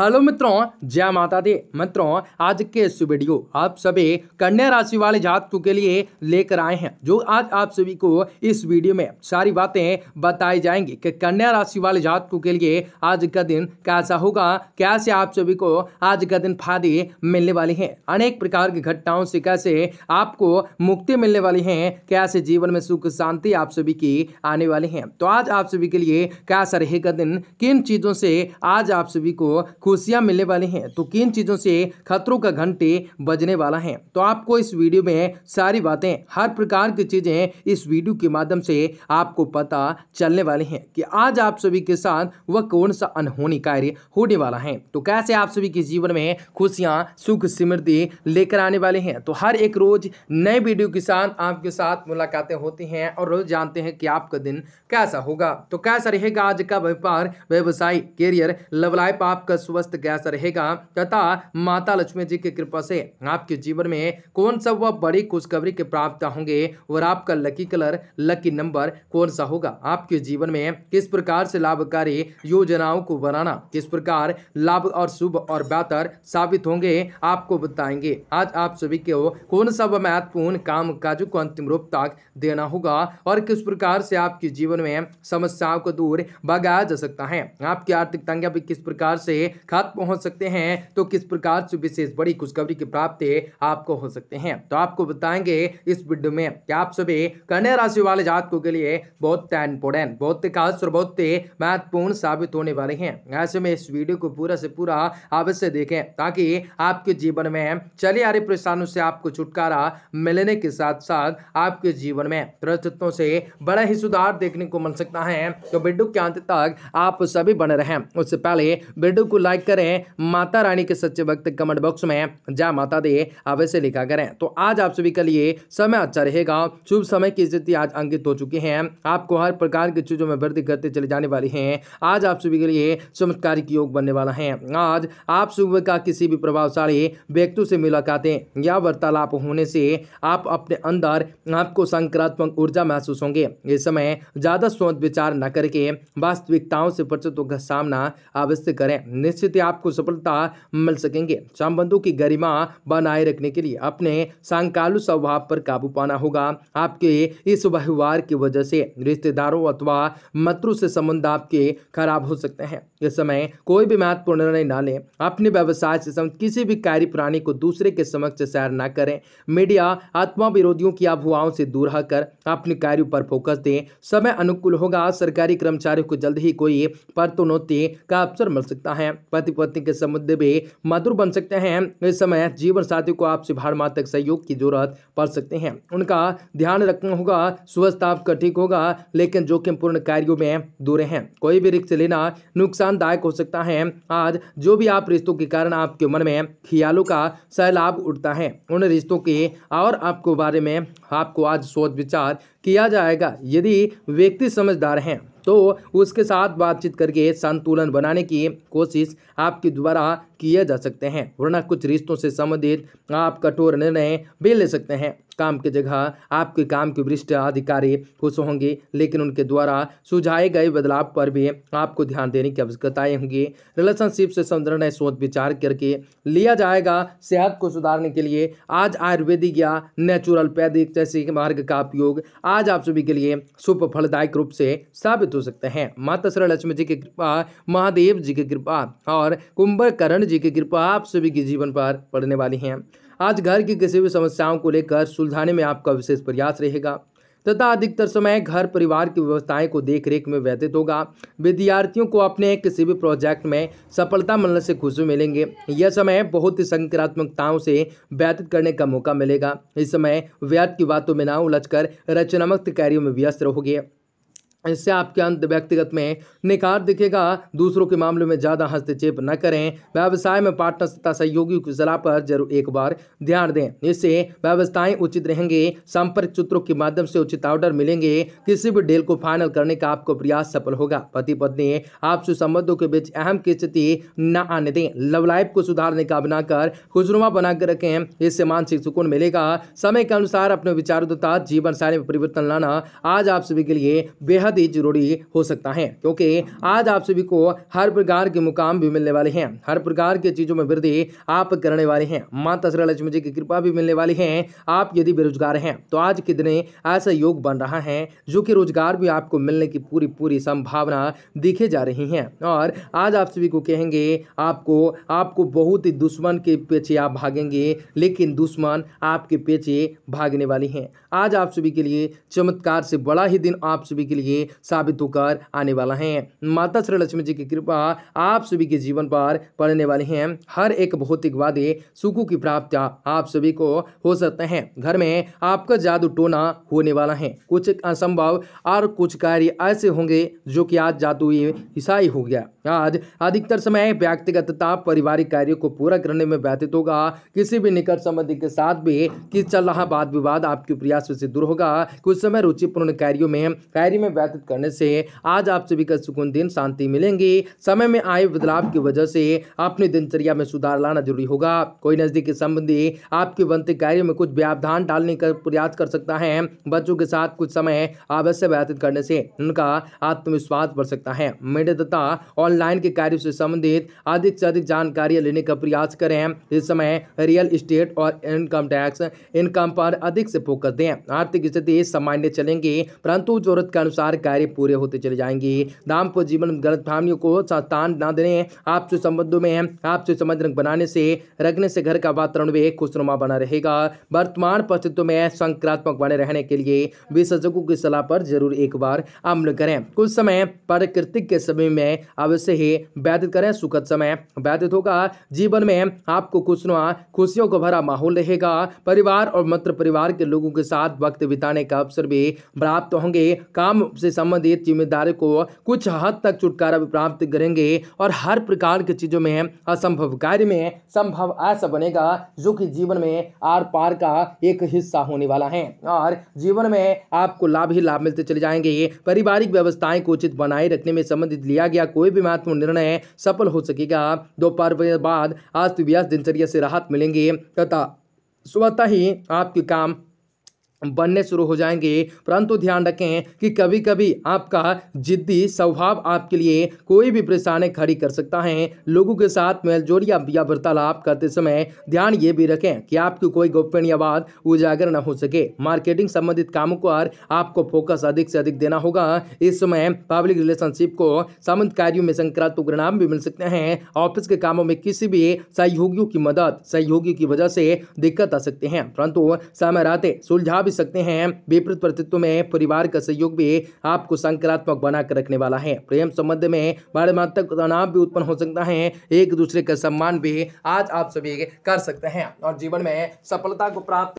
hello मित्रों जय माता दी मित्रों आज के इस वीडियो आप सभी कन्या राशि वाले जातकों के लिए लेकर आए हैं जो आज आप सभी को इस वीडियो में सारी बातें बताई जाएंगी कि कन्या राशि वाले जातकों के लिए आज का दिन कैसा होगा कैसे आप सभी को आज का दिन फायदे मिलने वाले हैं अनेक प्रकार की घटनाओं से कैसे आपको मुक्ति मिलने वाली है कैसे जीवन में सुख शांति आप सभी की आने वाली है तो आज आप सभी के लिए कैसा रहेगा दिन किन चीजों से आज आप सभी को खुशियां मिलने वाली हैं तो किन चीज़ों से खतरों का घंटे बजने वाला है तो आपको इस वीडियो में सारी बातें हर प्रकार की चीज़ें इस वीडियो के माध्यम से आपको पता चलने वाली हैं कि आज आप सभी के साथ वह कौन सा अनहोनी कार्य होने वाला है तो कैसे आप सभी के जीवन में खुशियाँ सुख समृद्धि लेकर आने वाले हैं तो हर एक रोज नए वीडियो के साथ आपके साथ मुलाकातें होती हैं और रोज जानते हैं कि आपका दिन कैसा होगा तो कैसा रहेगा आज का व्यापार व्यवसाय करियर लव लाइफ आपका स्वस्थ कैसा रहेगा तथा माता लक्ष्मी जी की कृपा से आपके जीवन में कौन सा वह बड़ी खुशखबरी के प्राप्त होंगे और आपका लकी कलर लकी नंबर कौन सा होगा आपके जीवन में किस प्रकार से लाभकारी योजनाओं को बनाना किस प्रकार लाभ और शुभ और बेहतर साबित होंगे आपको बताएंगे आज आप सभी को कौन सा महत्वपूर्ण काम काजों को अंतिम रूप तक देना होगा और किस प्रकार से आपके जीवन में समस्याओं को दूर भगाया जा सकता है आपकी आर्थिक तंगिया भी किस प्रकार से खत पहुंच सकते हैं तो किस प्रकार से विशेष बड़ी खुशखबरी की प्राप्ति आपको हो सकते हैं तो आपको बताएंगे इस वीडियो में कि आप सभी कन्या राशि वाले जातकों के लिए बहुत इंपोर्टेंट बहुत खास और बहुत महत्वपूर्ण साबित होने वाले हैं ऐसे में इस वीडियो को पूरा से पूरा अवश्य देखें ताकि आपके जीवन में चले आ रही परेशानियों से आपको छुटकारा मिलने के साथ साथ आपके जीवन में प्रस्तुतों से बड़ा ही सुधार देखने को मिल सकता है तो वीडियो के अंत तक आप सभी बने रहें उससे पहले वीडियो को लाइक लाइक करें माता रानी के सच्चे भक्त कमेंट बॉक्स में जय माता दे अवश्य लिखा करें तो आज आप सभी के लिए समय अच्छा रहेगा शुभ समय की स्थिति आज अंकित हो चुकी है आपको हर प्रकार की चीज़ों में वृद्धि करते चले जाने वाली है आज आप सभी के लिए चमत्कारिक योग बनने वाला है आज आप सुबह का किसी भी प्रभावशाली व्यक्ति से मुलाकातें या वार्तालाप होने से आप अपने अंदर आपको संक्रात्मक ऊर्जा महसूस होंगे इस समय ज़्यादा सोच विचार न करके वास्तविकताओं से परिचितों का सामना अवश्य करें निश्चित स्थिति आपको सफलता मिल सकेंगे संबंधों की गरिमा बनाए रखने के लिए अपने सांकालु स्वभाव पर काबू पाना होगा आपके इस व्यवहार की वजह से रिश्तेदारों अथवा मित्रों से संबंध आपके खराब हो सकते हैं इस समय कोई भी महत्वपूर्ण निर्णय ना लें अपने व्यवसाय से संबंध किसी भी कार्य प्राणी को दूसरे के समक्ष सैर न करें मीडिया आत्मा विरोधियों की अफवाहों से दूर रहकर अपने कार्यों पर फोकस दें समय अनुकूल होगा सरकारी कर्मचारियों को जल्द ही कोई पदोन्नति का अवसर मिल सकता है पति पत्नी के संबंध भी मधुर बन सकते हैं इस समय जीवन साथी को आपसे भार तक सहयोग की जरूरत पड़ सकते हैं उनका ध्यान रखना होगा स्वस्थ आपका ठीक होगा लेकिन जोखिमपूर्ण कार्यों में दूर हैं कोई भी रिक्स लेना नुकसानदायक हो सकता है आज जो भी आप रिश्तों के कारण आपके मन में ख्यालों का सैलाब उठता है उन रिश्तों के और आपको बारे में आपको आज सोच विचार किया जाएगा यदि व्यक्ति समझदार हैं तो उसके साथ बातचीत करके संतुलन बनाने की कोशिश आपके द्वारा किए जा सकते हैं वरना कुछ रिश्तों से संबंधित आप कठोर निर्णय भी ले सकते हैं काम की जगह आपके काम के वरिष्ठ अधिकारी खुश होंगे लेकिन उनके द्वारा सुझाए गए बदलाव पर भी आपको ध्यान देने की आवश्यकताएं होंगी रिलेशनशिप से संदर्भ सोच विचार करके लिया जाएगा सेहत को सुधारने के लिए आज आयुर्वेदिक या नेचुरल पैदिक जैसे मार्ग का उपयोग आज आप सभी के लिए शुभ फलदायक रूप से साबित हो सकते हैं माता श्री लक्ष्मी जी की कृपा महादेव जी की कृपा और कुंभकर्ण जी की कृपा आप सभी के जीवन पर पड़ने वाली हैं आज घर की किसी भी समस्याओं को लेकर सुलझाने में आपका विशेष प्रयास रहेगा तथा अधिकतर समय घर परिवार की व्यवस्थाएं को देख रेख में व्यतीत होगा विद्यार्थियों को अपने किसी भी प्रोजेक्ट में सफलता मिलने से खुशी मिलेंगे यह समय बहुत ही सकारात्मकताओं से व्यतीत करने का मौका मिलेगा इस समय व्यर्थ की बातों में ना उलझकर रचनात्मक कार्यों में व्यस्त रहोगे इससे आपके अंत व्यक्तिगत में निखार दिखेगा दूसरों के मामले में ज़्यादा हस्तक्षेप न करें व्यवसाय में पार्टनर तथा सहयोगियों की सलाह पर जरूर एक बार ध्यान दें इससे व्यवस्थाएं उचित रहेंगे संपर्क सूत्रों के माध्यम से उचित ऑर्डर मिलेंगे किसी भी डील को फाइनल करने का आपको प्रयास सफल होगा पति पत्नी आपसे संबंधों के बीच अहम की स्थिति न आने दें लव लाइफ को सुधारने का बनाकर खुशनुमा बनाकर रखें इससे मानसिक सुकून मिलेगा समय के अनुसार अपने विचारों तथा जीवन शैली में परिवर्तन लाना आज आप सभी के लिए बेहद बेहद ही जरूरी हो सकता है क्योंकि आज आप सभी को हर प्रकार के मुकाम भी मिलने वाले हैं हर प्रकार की चीज़ों में वृद्धि आप करने वाले हैं माता सरल लक्ष्मी जी की कृपा भी मिलने वाली है आप यदि बेरोजगार हैं तो आज के दिन ऐसा योग बन रहा है जो कि रोजगार भी आपको मिलने की पूरी पूरी संभावना दिखे जा रही है और आज आप सभी को कहेंगे आपको आपको बहुत ही दुश्मन के पीछे आप भागेंगे लेकिन दुश्मन आपके पीछे भागने वाली हैं आज आप सभी के लिए चमत्कार से बड़ा ही दिन आप सभी के लिए से साबित होकर आने वाला है माता श्री लक्ष्मी जी की कृपा आप सभी के जीवन पर पड़ने वाले हैं हर एक भौतिक वादे सुखों की प्राप्ति आप सभी को हो सकते हैं घर में आपका जादू टोना होने वाला है कुछ असंभव और कुछ कार्य ऐसे होंगे जो कि आज जादू ईसाई हो गया आज अधिकतर समय व्यक्तिगत ताप पारिवारिक कार्यों को पूरा करने में व्यतीत होगा किसी भी निकट संबंधी के साथ भी किस चल रहा वाद विवाद आपके प्रयास से दूर होगा कुछ समय रुचिपूर्ण कार्यों में कार्य में यातायात करने से आज आप सभी का सुकून दिन शांति मिलेंगी समय में आए बदलाव की वजह से अपनी दिनचर्या में सुधार लाना जरूरी होगा कोई नज़दीकी संबंधी आपके बनते कार्य में कुछ व्यावधान डालने का प्रयास कर सकता है बच्चों के साथ कुछ समय आवश्यक व्यतीत करने से उनका आत्मविश्वास बढ़ सकता है मीडिया तथा ऑनलाइन के कार्य से संबंधित अधिक से अधिक जानकारियां लेने का प्रयास करें इस समय रियल इस्टेट और इनकम टैक्स इनकम पर अधिक से फोकस दें आर्थिक स्थिति सामान्य चलेंगी परंतु जरूरत के अनुसार कार्य पूरे होते चले जाएंगे दाम्पत्य जीवन गलत फाहमियों को स्थान ना देने आपसे संबंधों में आपसे संबंध बनाने से रखने से घर का वातावरण भी खुशनुमा बना रहेगा वर्तमान परिस्थितियों में संक्रात्मक बने रहने के लिए विशेषज्ञों की सलाह पर जरूर एक बार अमल करें कुछ समय प्रकृतिक के समय में अवश्य ही व्यतीत करें सुखद समय व्यतीत होगा जीवन में आपको खुशनुमा खुशियों को भरा माहौल रहेगा परिवार और मित्र परिवार के लोगों के साथ वक्त बिताने का अवसर भी प्राप्त होंगे काम से संबंधित जिम्मेदारी को कुछ हद तक छुटकारा भी प्राप्त करेंगे और हर प्रकार की चीज़ों में असंभव कार्य में संभव ऐसा बनेगा जो कि जीवन में आर पार का एक हिस्सा होने वाला है और जीवन में आपको लाभ ही लाभ मिलते चले जाएंगे पारिवारिक व्यवस्थाएं को उचित बनाए रखने में संबंधित लिया गया कोई भी महत्वपूर्ण निर्णय सफल हो सकेगा दोपहर बाद अस्त व्यस्त दिनचर्या से राहत मिलेंगे तथा स्वतः ही आपके काम बनने शुरू हो जाएंगे परंतु ध्यान रखें कि कभी कभी आपका जिद्दी स्वभाव आपके लिए कोई भी परेशानी खड़ी कर सकता है लोगों के साथ मेलजोल या वार्तालाप करते समय ध्यान ये भी रखें कि आपकी कोई गोपनीय बात उजागर न हो सके मार्केटिंग संबंधित कामों पर आपको फोकस अधिक से अधिक देना होगा इस समय पब्लिक रिलेशनशिप को संबंध कार्यों में संक्रांत परिणाम भी मिल सकते हैं ऑफिस के कामों में किसी भी सहयोगियों की मदद सहयोगी की वजह से दिक्कत आ सकते हैं परंतु समय रहते सुलझा भी सकते हैं विपरीत प्रतित्व में परिवार का सहयोग भी आपको सकारात्मक बनाकर रखने वाला है प्रेम संबंध में मात्र तनाव भी उत्पन्न हो सकता है एक दूसरे का सम्मान भी आज आप सभी कर सकते हैं और जीवन में सफलता को प्राप्त